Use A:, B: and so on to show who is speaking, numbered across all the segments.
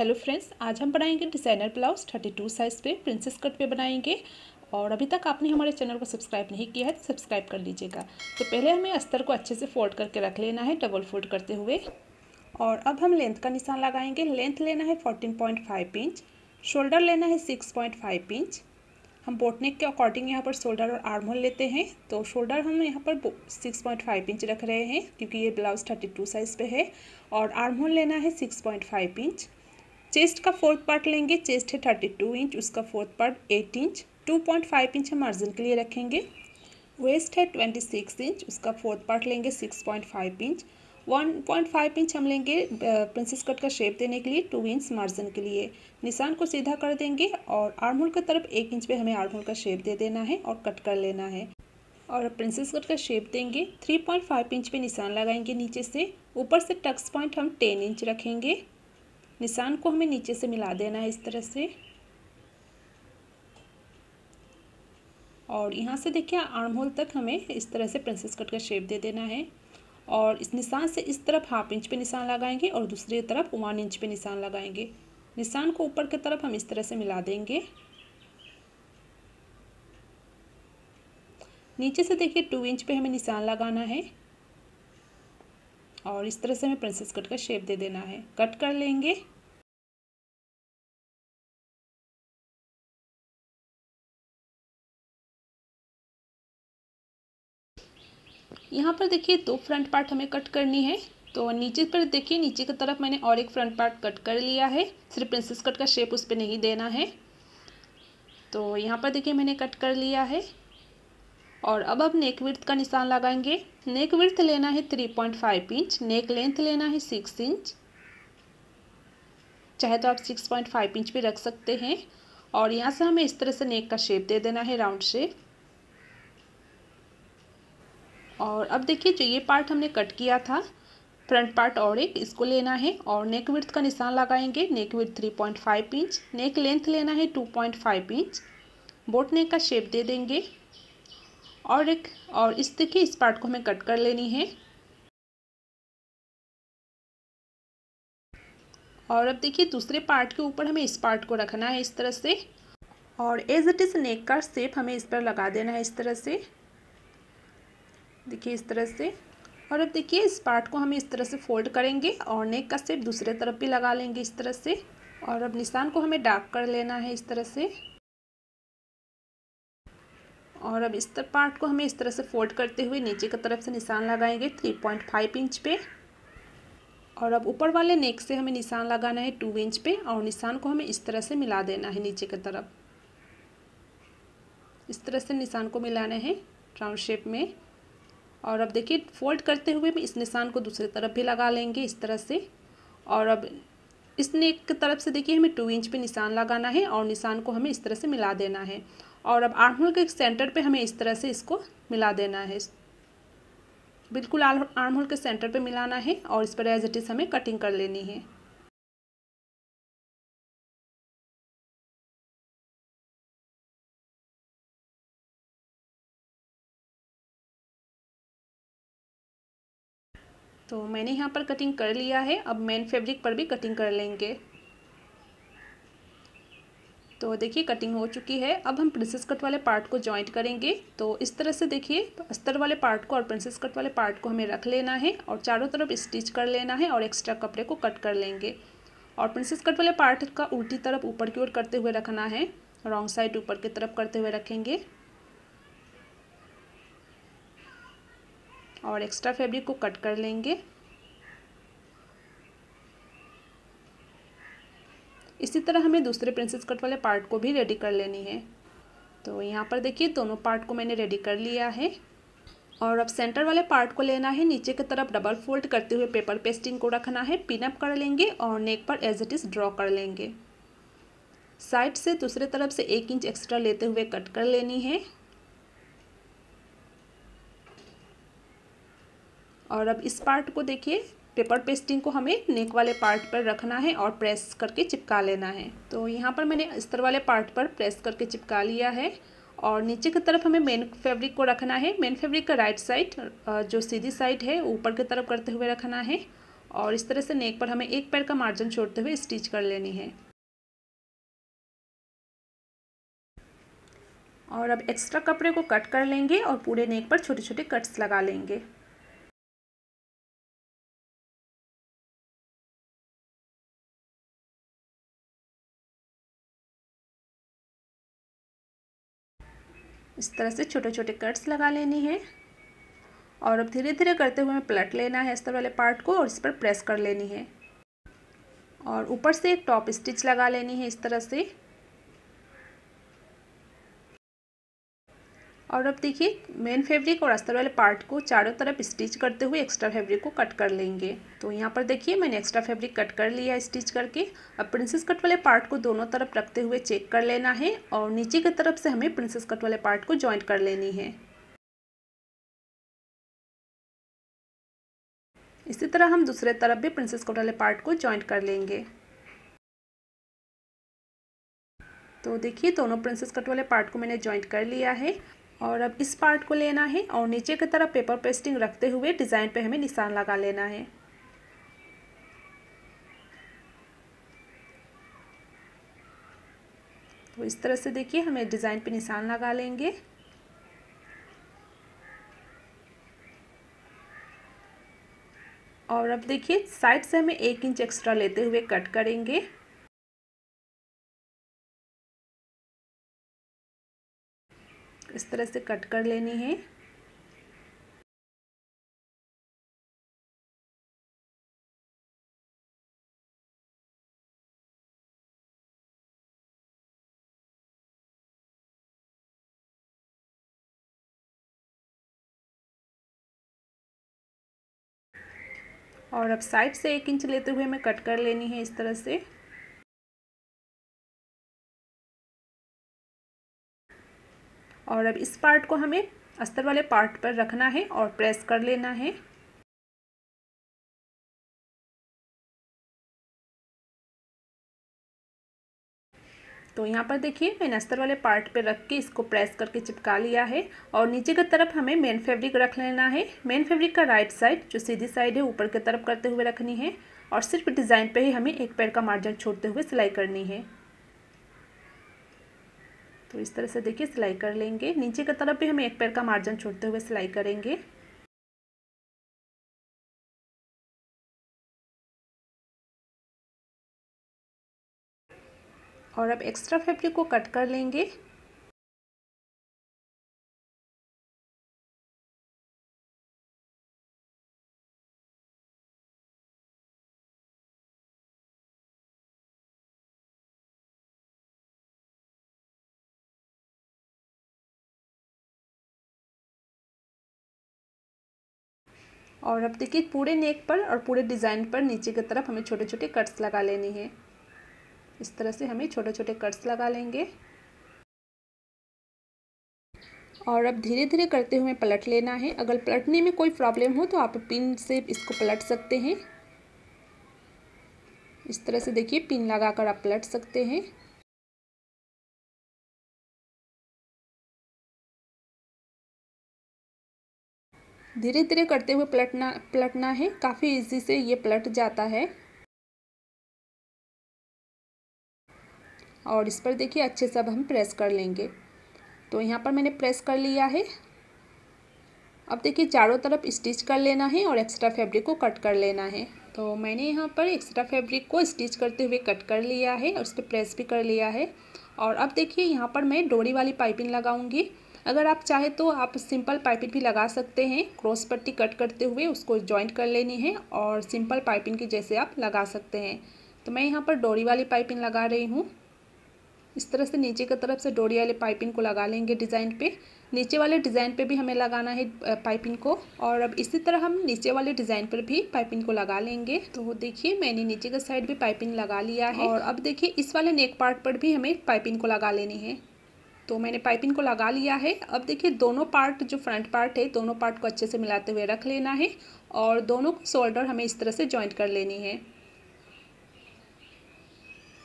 A: hello friends आज हम बनाएंगे designer blouse thirty two size पे प्रिंसेस कट पे बनाएंगे और अभी तक आपने हमारे चैनल को सब्सक्राइब नहीं किया है तो सब्सक्राइब कर लीजिएगा तो पहले हमें अस्तर को अच्छे से फोल्ड करके रख लेना है डबल फोल्ड करते हुए और अब हम लेंथ का निशान लगाएंगे लेंथ लेना है fourteen point five inch shoulder लेना है सिक्स पॉइंट फाइव इंच हम बोटनेक के अकॉर्डिंग यहाँ पर शोल्डर और आर्म होल लेते हैं तो शोल्डर हम यहाँ पर सिक्स पॉइंट फाइव इंच रख रहे हैं क्योंकि ये ब्लाउज थर्टी टू साइज़ पे है और आर्म होल लेना है six point five inch chest का फोर्थ पार्ट लेंगे चेस्ट है थर्टी टू इंच उसका fourth part eight inch two point five inch हम मार्जिन के लिए रखेंगे वेस्ट है ट्वेंटी सिक्स इंच उसका फोर्थ पार्ट लेंगे six point five inch one point five inch हम लेंगे प्रिंसेस कट का शेप देने के लिए टू इंच मार्जिन के लिए निशान को सीधा कर देंगे और आर्मोल की तरफ एक इंच पे हमें आर्मोल का शेप दे देना है और कट कर लेना है और प्रिंसेस कट का शेप देंगे थ्री पॉइंट फाइव इंच पे निशान लगाएंगे नीचे से ऊपर से टक्स पॉइंट हम टेन इंच रखेंगे निशान को हमें नीचे से मिला देना है इस तरह से और यहाँ से देखिए आर्म होल तक हमें इस तरह से प्रिंसेस कट का शेप दे देना है और इस निशान से इस तरफ हाफ इंच पे निशान लगाएंगे और दूसरी तरफ वन इंच पे निशान लगाएंगे निशान को ऊपर की तरफ हम इस तरह से मिला देंगे नीचे से देखिए टू इंच पे हमें निशान लगाना
B: है और इस तरह से हमें प्रिंसेस कट का शेप दे देना है कट कर लेंगे यहाँ पर देखिए दो फ्रंट पार्ट हमें कट करनी है तो नीचे पर देखिए नीचे की तरफ मैंने और एक फ्रंट
A: पार्ट कट कर लिया है सिर्फ प्रिंसेस कट का शेप उस पर नहीं देना है तो यहाँ पर देखिए मैंने कट कर लिया है और अब अब नेक विर्थ का निशान लगाएंगे नेक विर्थ लेना है three point five inch neck length लेना है सिक्स इंच चाहे तो आप सिक्स पॉइंट फाइव इंच भी रख सकते हैं और यहाँ से हमें इस तरह से नेक का शेप दे देना है राउंड शेप और अब देखिए जो ये पार्ट हमने कट किया था फ्रंट पार्ट और एक इसको लेना है और नेक विर्थ का निशान लगाएंगे neck width three point five inch neck length लेना है two point five inch
B: boat neck का शेप दे देंगे और एक और इस देखिए इस पार्ट को हमें कट कर लेनी है और अब देखिए दूसरे पार्ट के ऊपर हमें इस पार्ट को रखना है इस तरह से और एज इट
A: इज़ नेक का शेप हमें इस पर लगा देना है इस तरह से देखिए इस तरह से और अब देखिए इस पार्ट को हम इस तरह से फोल्ड करेंगे और नेक का सेट दूसरे तरफ भी लगा लेंगे इस तरह से और अब निशान को हमें डार्क कर लेना है इस तरह से और अब इस पार्ट को हमें इस तरह से फोल्ड करते हुए नीचे की तरफ से निशान लगाएंगे थ्री पॉइंट फाइव इंच पे और अब ऊपर वाले नेक से हमें निशान लगाना है टू इंच पे और निशान को हमें इस तरह से मिला देना है नीचे की तरफ इस तरह से निशान को मिलाना है राउंड शेप में और अब देखिए फोल्ड करते हुए भी इस निशान को दूसरी तरफ भी लगा लेंगे इस तरह से और अब इस नेक तरफ से देखिए हमें टू इंच पे निशान लगाना है और निशान को हमें इस तरह से मिला देना है और अब आर्म होल के सेंटर पे हमें इस तरह से इसको मिला देना है
C: बिल्कुल आर्म होल के सेंटर पे मिलाना है और इस पर एज इट इज़ हमें कटिंग कर लेनी है तो मैंने यहाँ पर कटिंग कर लिया है अब मेन फैब्रिक पर भी कटिंग
A: कर लेंगे तो देखिए कटिंग हो चुकी है अब हम प्रिंसेस कट वाले पार्ट को जॉइंट करेंगे तो इस तरह से देखिए तो अस्तर वाले पार्ट को और प्रिंसेस कट वाले पार्ट को हमें रख लेना है और चारों तरफ स्टिच कर लेना है और एक्स्ट्रा कपड़े को कट कर लेंगे और प्रिंसेस कट वाले पार्ट का उल्टी तरफ ऊपर की ओर करते हुए रखना है रॉन्ग साइड ऊपर की तरफ करते हुए रखेंगे और एक्स्ट्रा फैब्रिक को कट कर लेंगे इसी तरह हमें दूसरे प्रिंसेस कट वाले पार्ट को भी रेडी कर लेनी है तो यहाँ पर देखिए दोनों पार्ट को मैंने रेडी कर लिया है और अब सेंटर वाले पार्ट को लेना है नीचे की तरफ डबल फोल्ड करते हुए पेपर पेस्टिंग को रखना है पिनअप कर लेंगे और नेक पर एज इट इज़ ड्रॉ कर लेंगे साइड से दूसरे तरफ से एक इंच एक्स्ट्रा लेते हुए कट कर लेनी है और अब इस पार्ट को देखिए पेपर पेस्टिंग को हमें नेक वाले पार्ट पर रखना है और प्रेस करके चिपका लेना है तो यहाँ पर मैंने स्तर वाले पार्ट पर प्रेस करके चिपका लिया है और नीचे की तरफ हमें मेन फैब्रिक को रखना है मेन फैब्रिक का राइट साइड जो
B: सीधी साइड है ऊपर की तरफ करते हुए रखना है और इस तरह से नेक पर हमें एक पैर का मार्जिन छोड़ते हुए स्टिच कर लेनी है और अब एक्स्ट्रा कपड़े को कट कर लेंगे और पूरे नेक पर छोटे छोटे कट्स लगा लेंगे
C: इस तरह से छोटे छोटे कट्स लगा लेने हैं और अब
A: धीरे धीरे करते हुए हमें पलट लेना है तरह वाले पार्ट को और इस पर प्रेस कर लेनी है और ऊपर से एक टॉप स्टिच लगा लेनी है इस तरह से और अब देखिए मेन फैब्रिक और अस्तर वाले पार्ट को चारों तरफ स्टिच करते हुए एक्स्ट्रा फैब्रिक को कट कर लेंगे तो यहाँ पर देखिए मैंने एक्स्ट्रा फैब्रिक कट कर लिया स्टिच करके अब प्रिंसेस कट वाले पार्ट को दोनों तरफ रखते हुए चेक कर लेना है और नीचे की तरफ
B: से हमें प्रिंसेस कट वाले पार्ट को ज्वाइंट कर लेनी है इसी तरह हम दूसरे तरफ भी प्रिंसेस कट वाले पार्ट को ज्वाइंट कर लेंगे तो देखिए दोनों प्रिंसेस कट वाले
A: पार्ट को मैंने ज्वाइंट कर लिया है और अब इस पार्ट को लेना है और नीचे की तरफ पेपर पेस्टिंग रखते हुए डिज़ाइन पे हमें निशान लगा लेना है तो इस तरह से देखिए हमें डिज़ाइन पे निशान लगा लेंगे
B: और अब देखिए साइड से हमें एक इंच एक्स्ट्रा लेते हुए कट
C: करेंगे इस तरह से कट कर लेनी है और अब साइड से एक इंच लेते हुए हमें कट कर लेनी है इस तरह से
B: और अब इस पार्ट को हमें अस्तर वाले पार्ट पर रखना है और प्रेस कर लेना
C: है तो यहाँ पर देखिए मैंने अस्तर वाले पार्ट पे
A: रख के इसको प्रेस करके चिपका लिया है और नीचे की तरफ हमें मेन फैब्रिक रख लेना है मेन फैब्रिक का राइट साइड जो सीधी साइड है ऊपर की तरफ करते हुए रखनी है और सिर्फ डिज़ाइन पे ही हमें एक पैर का मार्जिन छोड़ते हुए सिलाई करनी है तो इस तरह से
C: देखिए सिलाई कर लेंगे नीचे की तरफ भी हम एक पैर का मार्जिन छोड़ते हुए सिलाई करेंगे और अब एक्स्ट्रा फैब्रिक को कट कर लेंगे और अब देखिए पूरे नेक पर और पूरे डिज़ाइन पर नीचे की तरफ हमें छोटे छोटे कट्स लगा लेने
A: हैं इस तरह से हमें छोटे छोटे कट्स लगा लेंगे और अब धीरे धीरे करते हुए पलट लेना है अगर पलटने में कोई प्रॉब्लम
B: हो तो आप पिन से इसको पलट सकते हैं इस तरह
C: से देखिए पिन लगा कर आप पलट सकते हैं धीरे धीरे करते हुए पलटना पलटना है काफ़ी इजी से ये पलट जाता है
B: और इस पर देखिए अच्छे से अब हम प्रेस कर लेंगे
A: तो यहाँ पर मैंने प्रेस कर लिया है अब देखिए चारों तरफ स्टिच कर लेना है और एक्स्ट्रा फैब्रिक को कट कर लेना है तो मैंने यहाँ पर एक्स्ट्रा फैब्रिक को स्टिच करते हुए कट कर लिया है और उस पर प्रेस भी कर लिया है और अब देखिए यहाँ पर मैं डोरी वाली पाइपिंग लगाऊंगी अगर आप चाहे तो आप सिंपल पाइपिंग भी लगा सकते हैं क्रॉस पट्टी कट करते हुए उसको जॉइंट कर लेनी है और सिंपल पाइपिंग की जैसे आप लगा सकते हैं तो मैं यहाँ पर डोरी वाली पाइपिंग लगा रही हूँ इस तरह से नीचे की तरफ से डोरी वाले पाइपिंग को लगा लेंगे डिज़ाइन पे नीचे वाले डिज़ाइन पे भी हमें लगाना है पाइपिंग को और अब इसी तरह हम नीचे वाले डिज़ाइन पर भी पाइपिंग को लगा लेंगे तो देखिए मैंने नीचे का साइड भी पाइपिंग लगा लिया है और अब देखिए इस वाले नेक पार्ट पर भी हमें पाइपिंग को लगा लेनी है तो मैंने पाइपिंग को लगा लिया है अब देखिए दोनों पार्ट जो फ्रंट पार्ट है दोनों पार्ट को अच्छे से मिलाते हुए रख लेना है और दोनों को शोल्डर हमें इस तरह से ज्वाइंट कर लेनी है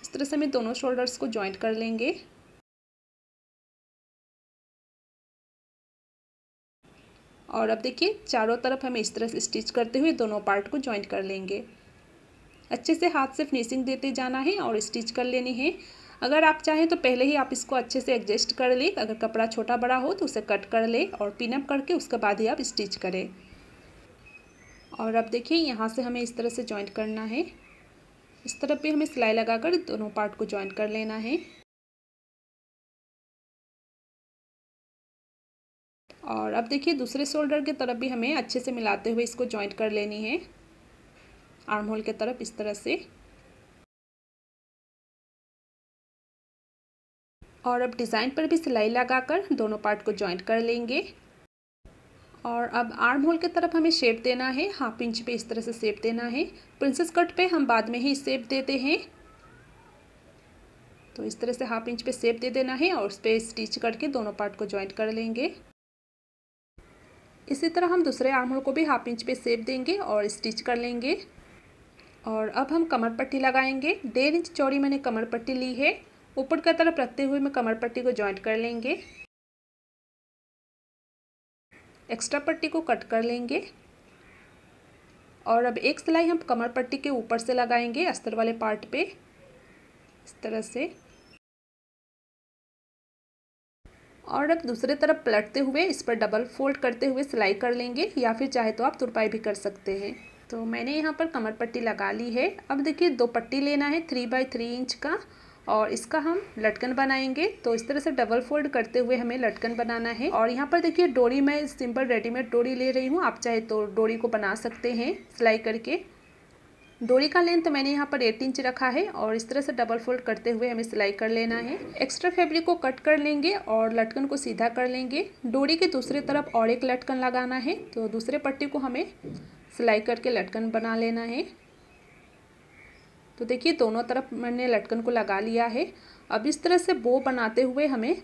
B: इस तरह से हमें दोनों शोल्डर्स को ज्वाइंट कर लेंगे और अब देखिए चारों तरफ हमें इस तरह से स्टिच करते हुए दोनों पार्ट को ज्वाइंट कर लेंगे अच्छे से हाथ से फिनिशिंग
A: देते जाना है और स्टिच कर लेनी है अगर आप चाहें तो पहले ही आप इसको अच्छे से एडजस्ट कर लें अगर कपड़ा छोटा बड़ा हो तो उसे कट कर लें और पिनअप करके उसके बाद ही आप स्टिच करें और अब देखिए यहाँ से हमें इस तरह से जॉइंट करना है इस तरफ भी
B: हमें सिलाई लगाकर दोनों पार्ट को जॉइंट कर लेना है और अब देखिए दूसरे शोल्डर के तरफ भी हमें अच्छे से मिलाते हुए इसको जॉइंट कर लेनी है आर्म होल के तरफ इस तरह से और अब डिज़ाइन पर भी सिलाई लगाकर दोनों पार्ट को जॉइंट कर लेंगे और अब आर्म होल की तरफ हमें
A: शेप देना है हाफ इंच पे इस तरह से शेप देना है प्रिंसेस कट पे हम बाद में ही शेप देते हैं तो इस तरह से हाफ इंच पे शेप दे देना है और उस पर स्टिच करके दोनों पार्ट को ज्वाइंट कर लेंगे इसी तरह हम दूसरे आर्म होल को भी हाफ इंच पे शेप देंगे और स्टिच कर लेंगे और अब हम कमर पट्टी लगाएंगे डेढ़ इंच चौड़ी मैंने कमर पट्टी ली है ऊपर का तरफ रखते हुए मैं कमर पट्टी को ज्वाइंट कर लेंगे एक्स्ट्रा पट्टी को कट कर लेंगे और अब एक सिलाई हम कमर पट्टी के ऊपर से लगाएंगे अस्तर वाले पार्ट पे
B: इस तरह से और अब दूसरे तरफ पलटते हुए इस पर डबल फोल्ड करते हुए सिलाई कर लेंगे या फिर चाहे तो आप
A: तुरपाई भी कर सकते हैं तो मैंने यहाँ पर कमर पट्टी लगा ली है अब देखिए दो पट्टी लेना है थ्री बाई थ्री इंच का और इसका हम लटकन बनाएंगे तो इस तरह से डबल फोल्ड करते हुए हमें लटकन बनाना है और यहाँ पर देखिए डोरी मैं सिंपल रेडीमेड डोरी ले रही हूँ आप चाहे तो डोरी को बना सकते हैं सिलाई करके डोरी का लेंथ तो मैंने यहाँ पर एट इंच रखा है और इस तरह से डबल फोल्ड करते हुए हमें सिलाई कर लेना है एक्स्ट्रा फैब्रिक को कट कर लेंगे और लटकन को सीधा कर लेंगे डोरी के दूसरे तरफ और एक लटकन लगाना है तो दूसरे पट्टी को हमें सिलाई करके लटकन बना लेना है तो देखिए दोनों तरफ मैंने लटकन को लगा लिया है अब इस तरह से बो बनाते हुए हमें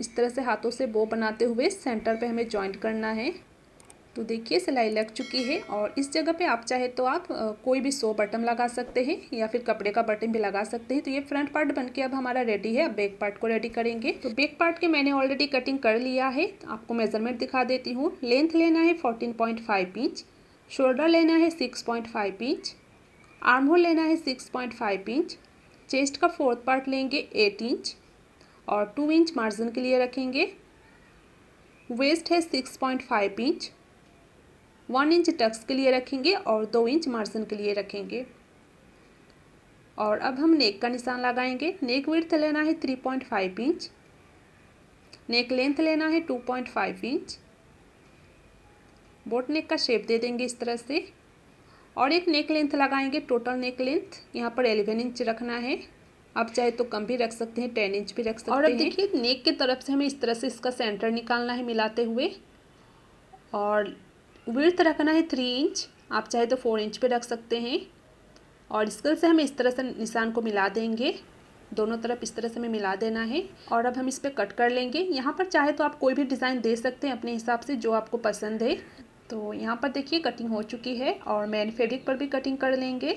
A: इस तरह से हाथों से बो बनाते हुए सेंटर पे हमें जॉइंट करना है तो देखिए सिलाई लग चुकी है और इस जगह पे आप चाहे तो आप कोई भी सो बटन लगा सकते हैं या फिर कपड़े का बटन भी लगा सकते हैं तो ये फ्रंट पार्ट बन के अब हमारा रेडी है अब बैक पार्ट को रेडी करेंगे तो बैक पार्ट के मैंने ऑलरेडी कटिंग कर लिया है तो आपको मेजरमेंट दिखा देती हूँ लेंथ लेना है फोर्टीन इंच शोल्डर लेना है सिक्स इंच आर्म होल लेना है six point five inch chest का फोर्थ पार्ट लेंगे एट इंच और टू इंच मार्जिन के लिए रखेंगे वेस्ट है six point five inch one inch tucks के लिए रखेंगे और दो इंच मार्जिन के लिए रखेंगे और अब हम नेक का निशान लगाएंगे नेक विर्थ लेना है three point five inch neck length लेना है two point five inch boat neck का शेप दे देंगे इस तरह से और एक नेक लेंथ लगाएंगे टोटल नेक लेंथ यहाँ पर एलेवन इंच रखना है आप चाहे तो कम भी रख सकते हैं टेन इंच भी रख सकते हैं और अब देखिए नेक की तरफ से हमें इस तरह से इसका सेंटर निकालना है मिलाते हुए और विर्थ रखना है थ्री इंच आप चाहे तो फोर इंच पे रख सकते हैं और स्किल से हम इस तरह से निशान को मिला देंगे दोनों तरफ इस तरह से हमें मिला देना है और अब हम इस पर कट कर लेंगे यहाँ पर चाहे तो आप कोई भी डिज़ाइन दे सकते हैं अपने हिसाब से जो आपको पसंद है तो यहाँ पर देखिए कटिंग हो चुकी है और मेन फैब्रिक पर भी कटिंग कर लेंगे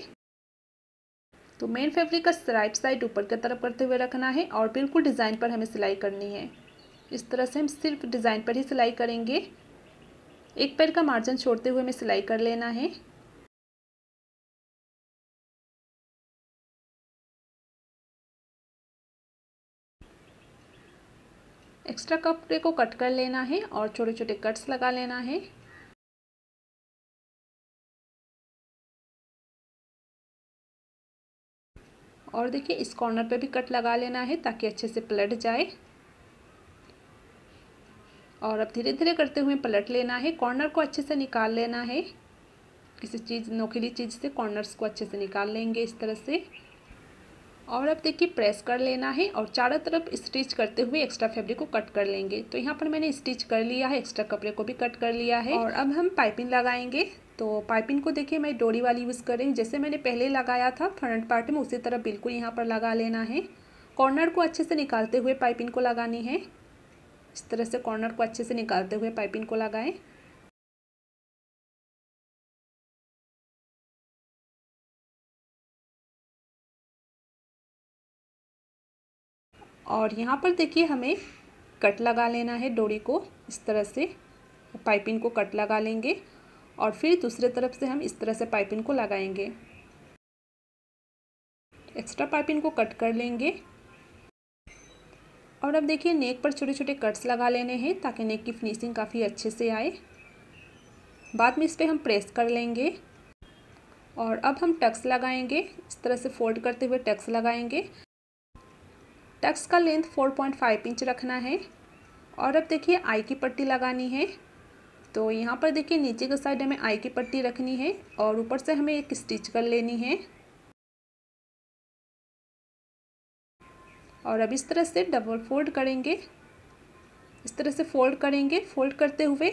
A: तो मेन फैब्रिक का राइट साइड ऊपर की तरफ करते हुए रखना है और बिल्कुल डिज़ाइन पर हमें सिलाई करनी है
B: इस तरह से हम सिर्फ डिज़ाइन पर ही सिलाई करेंगे एक पैर का मार्जिन
C: छोड़ते हुए हमें सिलाई कर लेना है एक्स्ट्रा कपड़े को कट कर लेना है और छोटे छोटे कट्स लगा लेना है और देखिए इस कॉर्नर पे भी कट लगा लेना है ताकि अच्छे से पलट जाए
A: और अब धीरे धीरे करते हुए पलट लेना है कॉर्नर को अच्छे से निकाल लेना है किसी चीज़ नोखिली चीज़ से कॉर्नर्स को अच्छे से निकाल लेंगे इस तरह से और अब देखिए प्रेस कर लेना है और चारों तरफ स्टिच करते हुए एक्स्ट्रा फैब्रिक को कट कर लेंगे तो यहाँ पर मैंने स्टिच कर लिया है एक्स्ट्रा कपड़े को भी कट कर लिया है और अब हम पाइपिंग लगाएंगे तो पाइपिंग को देखिए मैं डोरी वाली यूज़ कर रही हूँ जैसे मैंने पहले लगाया था फ्रंट पार्ट में उसी तरह बिल्कुल यहाँ पर लगा लेना है कॉर्नर को अच्छे से निकालते हुए पाइपिंग को लगानी है
C: इस तरह से कॉर्नर को अच्छे से निकालते हुए पाइपिंग को लगाएं और यहाँ पर देखिए हमें
B: कट लगा लेना है डोरी को इस तरह से पाइपिंग को कट लगा लेंगे
A: और फिर दूसरे तरफ से हम इस तरह से पाइपिंग को लगाएंगे एक्स्ट्रा पाइपिंग को कट कर लेंगे और अब देखिए नेक पर छोटे छोटे कट्स लगा लेने हैं ताकि नेक की फिनिशिंग काफ़ी अच्छे से आए बाद में इस पर हम प्रेस कर लेंगे और अब हम टक्स लगाएंगे इस तरह से फोल्ड करते हुए टक्स लगाएंगे टक्स का लेंथ 4.5 इंच रखना है और अब देखिए आई की पट्टी लगानी है तो यहाँ पर देखिए नीचे के
B: साइड हमें आई की पट्टी रखनी है और ऊपर से हमें एक स्टिच कर लेनी है और अब इस तरह से डबल फोल्ड करेंगे
A: इस तरह से फोल्ड करेंगे फोल्ड करते हुए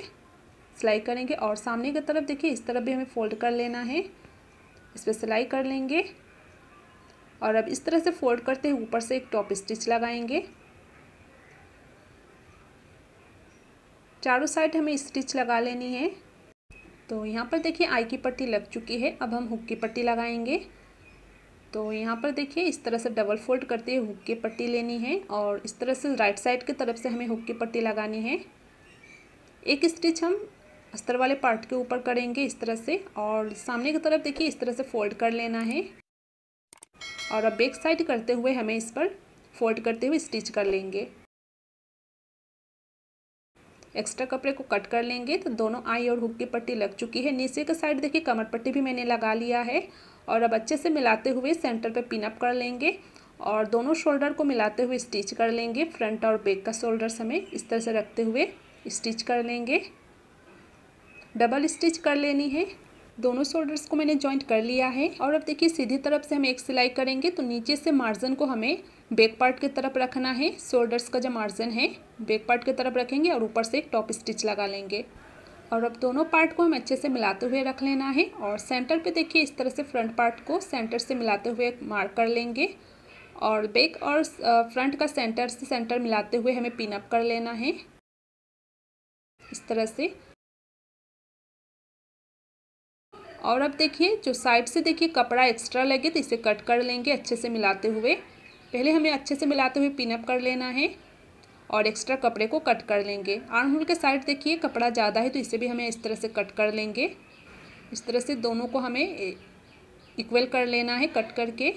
A: सिलाई करेंगे और सामने की तरफ देखिए इस तरफ भी हमें फोल्ड कर लेना है इस पर सिलाई कर लेंगे और अब इस तरह से फोल्ड करते हुए ऊपर से एक टॉप स्टिच लगाएंगे चारों साइड हमें स्टिच लगा लेनी है तो यहाँ पर देखिए आई की पट्टी लग चुकी है अब हम हुक की पट्टी लगाएंगे तो यहाँ पर देखिए इस तरह से डबल फोल्ड करते हुए हुक की पट्टी लेनी है और इस तरह से राइट साइड की तरफ से हमें हुक की पट्टी लगानी है एक स्टिच हम अस्तर वाले पार्ट के ऊपर करेंगे इस तरह से और सामने की तरफ देखिए इस तरह से फोल्ड कर लेना है और अब बैक साइड करते हुए हमें इस पर फोल्ड करते हुए स्टिच कर लेंगे एक्स्ट्रा कपड़े को कट कर लेंगे तो दोनों आई और हुक की पट्टी लग चुकी है नीचे का साइड देखिए कमर पट्टी भी मैंने लगा लिया है और अब अच्छे से मिलाते हुए सेंटर पे पिनअप कर लेंगे और दोनों शोल्डर को मिलाते हुए स्टिच कर लेंगे फ्रंट और बैक का शोल्डर्स हमें इस तरह से रखते हुए स्टिच कर लेंगे डबल स्टिच कर लेनी है दोनों शोल्डर्स को मैंने ज्वाइंट कर लिया है और अब देखिए सीधी तरफ से हम एक सिलाई करेंगे तो नीचे से मार्जिन को हमें बैक पार्ट की तरफ रखना है शोल्डर्स का जो मार्जिन है बैक पार्ट की तरफ रखेंगे और ऊपर से एक टॉप स्टिच लगा लेंगे और अब दोनों पार्ट को हम अच्छे से मिलाते हुए रख लेना है और सेंटर पे देखिए इस तरह से फ्रंट पार्ट को सेंटर से मिलाते हुए
B: मार्क कर लेंगे और बैक और फ्रंट का सेंटर से सेंटर मिलाते हुए हमें पिनअप कर लेना है इस तरह से और अब देखिए जो साइड से देखिए कपड़ा एक्स्ट्रा लगे तो इसे कट कर
A: लेंगे अच्छे से मिलाते हुए पहले हमें अच्छे से मिलाते हुए पिनअप कर लेना है और एक्स्ट्रा कपड़े को कट कर लेंगे आर्म होल के साइड देखिए कपड़ा ज़्यादा है तो इसे भी हमें इस तरह से कट कर लेंगे इस तरह से दोनों को हमें इक्वल कर लेना है कट करके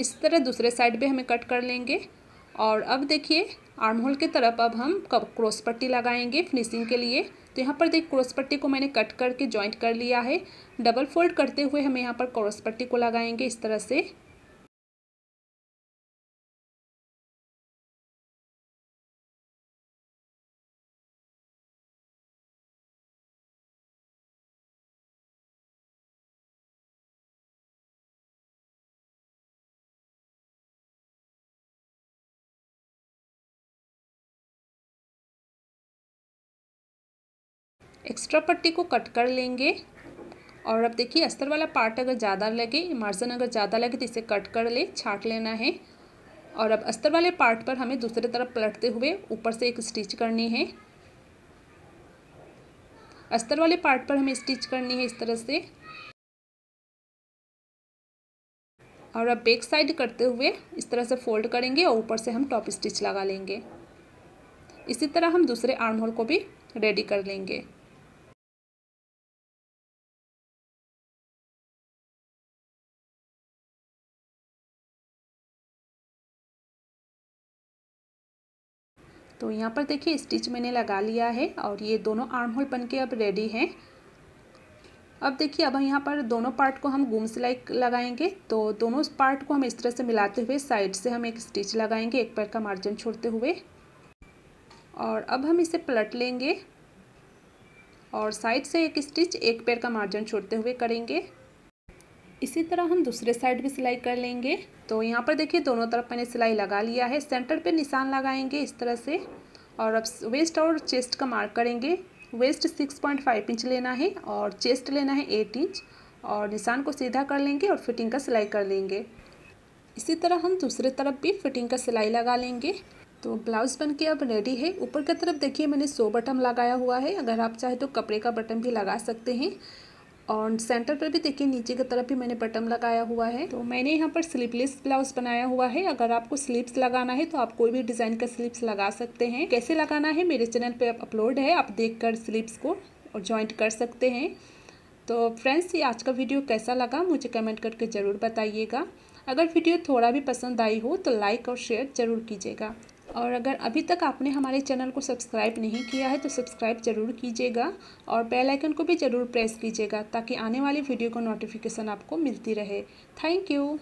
A: इस तरह दूसरे साइड भी हमें कट कर लेंगे और अब देखिए आर्म होल की तरफ अब हम क्रॉस पट्टी लगाएंगे फिनिशिंग के लिए तो यहाँ पर देख क्रॉस पट्टी को मैंने कट करके ज्वाइंट कर लिया है डबल फोल्ड करते हुए हम यहाँ पर क्रॉस
C: पट्टी को लगाएंगे इस तरह से एक्स्ट्रा पट्टी को कट कर लेंगे और अब देखिए अस्तर वाला पार्ट अगर ज़्यादा
A: लगे मार्जन अगर ज़्यादा लगे तो इसे कट कर ले छाट लेना है और अब अस्तर वाले पार्ट पर हमें दूसरे तरफ पलटते हुए ऊपर से एक स्टिच करनी है
B: अस्तर वाले पार्ट पर हमें स्टिच करनी है इस तरह से और अब बैक साइड करते हुए इस तरह से फोल्ड करेंगे और ऊपर से हम टॉप स्टिच लगा लेंगे इसी तरह हम दूसरे आर्म होल को भी रेडी कर लेंगे
C: तो यहाँ पर देखिए स्टिच मैंने लगा लिया है और ये दोनों आर्म
A: होल बन के अब रेडी हैं अब देखिए अब यहाँ पर दोनों पार्ट को हम गुम सिलाई लगाएंगे तो दोनों पार्ट को हम इस तरह से मिलाते हुए साइड से हम एक स्टिच लगाएंगे एक पैर का मार्जिन छोड़ते हुए और अब हम इसे पलट लेंगे और साइड से एक स्टिच एक पैर का मार्जिन छोड़ते हुए करेंगे इसी तरह हम दूसरे साइड भी सिलाई कर लेंगे तो यहाँ पर देखिए दोनों तरफ मैंने सिलाई लगा लिया है सेंटर पे निशान लगाएंगे इस तरह से और अब वेस्ट और चेस्ट का मार्क करेंगे waist six point five inch लेना है और चेस्ट लेना है एट इंच और निशान को सीधा कर लेंगे और फिटिंग का सिलाई कर लेंगे इसी तरह हम दूसरे तरफ भी फिटिंग का सिलाई लगा लेंगे तो ब्लाउज़ बन के अब रेडी है ऊपर की तरफ देखिए मैंने सो बटन लगाया हुआ है अगर आप चाहे तो कपड़े का बटन भी लगा सकते हैं और सेंटर पर भी देखिए नीचे की तरफ भी मैंने बटन लगाया हुआ है तो मैंने यहाँ पर स्लीपलेस ब्लाउज बनाया हुआ है अगर आपको स्लीप्स लगाना है तो आप कोई भी डिज़ाइन का स्लीप्स लगा सकते हैं कैसे लगाना है मेरे चैनल पर अपलोड है आप देख कर स्लीप्स को और ज्वाइंट कर सकते हैं तो फ्रेंड्स ये आज का वीडियो कैसा लगा मुझे कमेंट करके ज़रूर बताइएगा अगर वीडियो थोड़ा भी पसंद आई हो तो लाइक और शेयर ज़रूर कीजिएगा और अगर अभी तक आपने हमारे चैनल को सब्सक्राइब नहीं किया है तो सब्सक्राइब जरूर कीजिएगा
B: और बेल आइकन को भी ज़रूर प्रेस कीजिएगा ताकि आने वाली वीडियो को नोटिफिकेशन आपको मिलती रहे थैंक यू